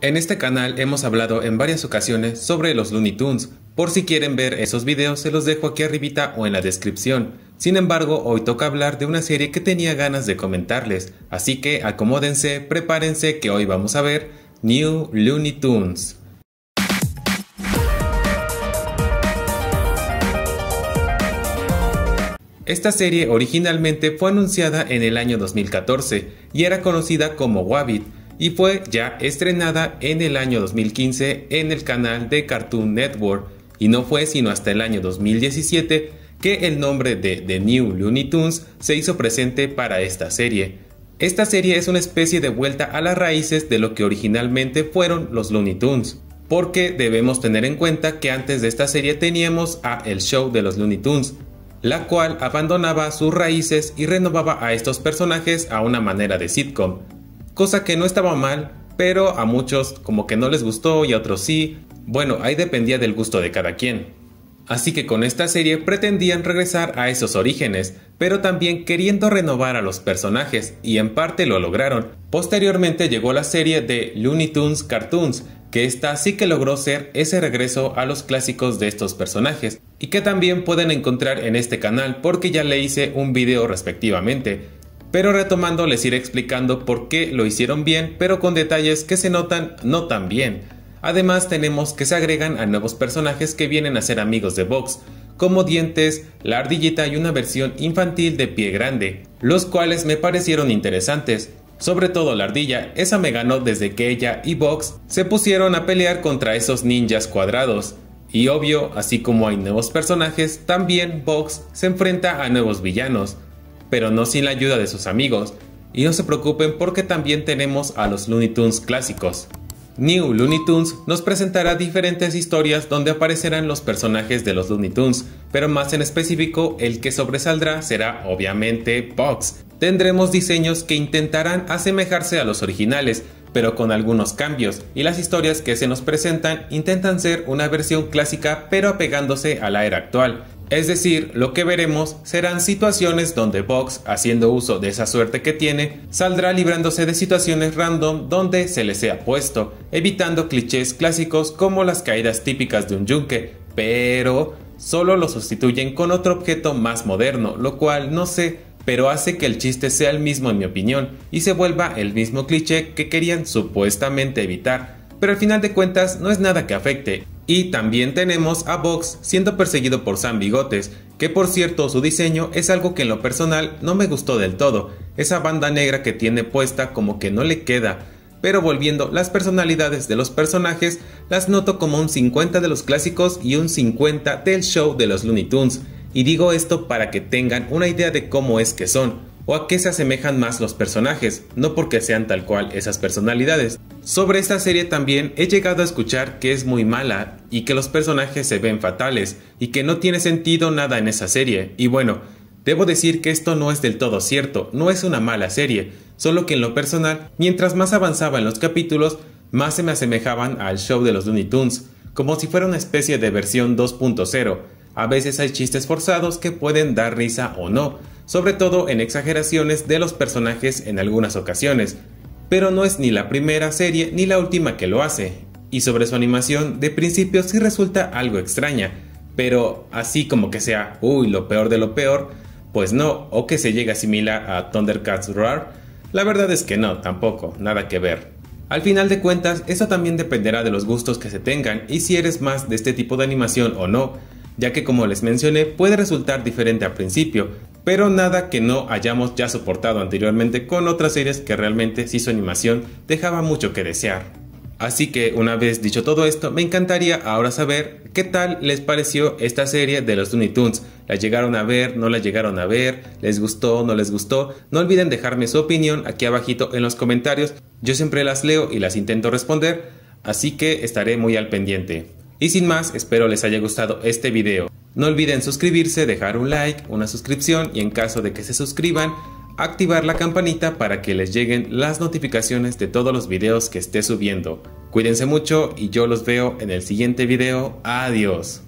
En este canal hemos hablado en varias ocasiones sobre los Looney Tunes, por si quieren ver esos videos se los dejo aquí arribita o en la descripción. Sin embargo, hoy toca hablar de una serie que tenía ganas de comentarles, así que acomódense, prepárense que hoy vamos a ver New Looney Tunes. Esta serie originalmente fue anunciada en el año 2014 y era conocida como Wabbit, y fue ya estrenada en el año 2015 en el canal de Cartoon Network y no fue sino hasta el año 2017 que el nombre de The New Looney Tunes se hizo presente para esta serie. Esta serie es una especie de vuelta a las raíces de lo que originalmente fueron los Looney Tunes, porque debemos tener en cuenta que antes de esta serie teníamos a El Show de los Looney Tunes, la cual abandonaba sus raíces y renovaba a estos personajes a una manera de sitcom cosa que no estaba mal, pero a muchos como que no les gustó y a otros sí. Bueno, ahí dependía del gusto de cada quien. Así que con esta serie pretendían regresar a esos orígenes, pero también queriendo renovar a los personajes, y en parte lo lograron. Posteriormente llegó la serie de Looney Tunes Cartoons, que esta sí que logró ser ese regreso a los clásicos de estos personajes, y que también pueden encontrar en este canal porque ya le hice un video respectivamente. Pero retomando les iré explicando por qué lo hicieron bien, pero con detalles que se notan no tan bien. Además tenemos que se agregan a nuevos personajes que vienen a ser amigos de Vox, como Dientes, La Ardillita y una versión infantil de Pie Grande, los cuales me parecieron interesantes. Sobre todo la ardilla, esa me ganó desde que ella y Vox se pusieron a pelear contra esos ninjas cuadrados. Y obvio, así como hay nuevos personajes, también Vox se enfrenta a nuevos villanos pero no sin la ayuda de sus amigos. Y no se preocupen porque también tenemos a los Looney Tunes clásicos. New Looney Tunes nos presentará diferentes historias donde aparecerán los personajes de los Looney Tunes, pero más en específico el que sobresaldrá será obviamente Bugs. Tendremos diseños que intentarán asemejarse a los originales, pero con algunos cambios, y las historias que se nos presentan intentan ser una versión clásica pero apegándose a la era actual. Es decir, lo que veremos serán situaciones donde Vox, haciendo uso de esa suerte que tiene, saldrá librándose de situaciones random donde se le sea puesto, evitando clichés clásicos como las caídas típicas de un yunque, pero solo lo sustituyen con otro objeto más moderno, lo cual no sé, pero hace que el chiste sea el mismo en mi opinión y se vuelva el mismo cliché que querían supuestamente evitar. Pero al final de cuentas no es nada que afecte, y también tenemos a Vox siendo perseguido por San Bigotes, que por cierto su diseño es algo que en lo personal no me gustó del todo, esa banda negra que tiene puesta como que no le queda. Pero volviendo, las personalidades de los personajes las noto como un 50 de los clásicos y un 50 del show de los Looney Tunes, y digo esto para que tengan una idea de cómo es que son o a qué se asemejan más los personajes, no porque sean tal cual esas personalidades. Sobre esta serie también he llegado a escuchar que es muy mala y que los personajes se ven fatales y que no tiene sentido nada en esa serie. Y bueno, Debo decir que esto no es del todo cierto, no es una mala serie, solo que en lo personal, mientras más avanzaba en los capítulos, más se me asemejaban al show de los Looney Tunes, como si fuera una especie de versión 2.0. A veces hay chistes forzados que pueden dar risa o no, sobre todo en exageraciones de los personajes en algunas ocasiones, pero no es ni la primera serie ni la última que lo hace, y sobre su animación de principio sí resulta algo extraña, pero así como que sea, uy, lo peor de lo peor, pues no, o que se llegue a similar a Thundercats Roar, la verdad es que no, tampoco, nada que ver. Al final de cuentas, eso también dependerá de los gustos que se tengan y si eres más de este tipo de animación o no, ya que como les mencioné puede resultar diferente al principio, pero nada que no hayamos ya soportado anteriormente con otras series que realmente si su animación dejaba mucho que desear. Así que una vez dicho todo esto, me encantaría ahora saber qué tal les pareció esta serie de los Looney Tunes. ¿La llegaron a ver? ¿No la llegaron a ver? ¿Les gustó? ¿No les gustó? No olviden dejarme su opinión aquí abajito en los comentarios. Yo siempre las leo y las intento responder, así que estaré muy al pendiente. Y sin más, espero les haya gustado este video. No olviden suscribirse, dejar un like, una suscripción y en caso de que se suscriban, activar la campanita para que les lleguen las notificaciones de todos los videos que esté subiendo. Cuídense mucho y yo los veo en el siguiente video. Adiós.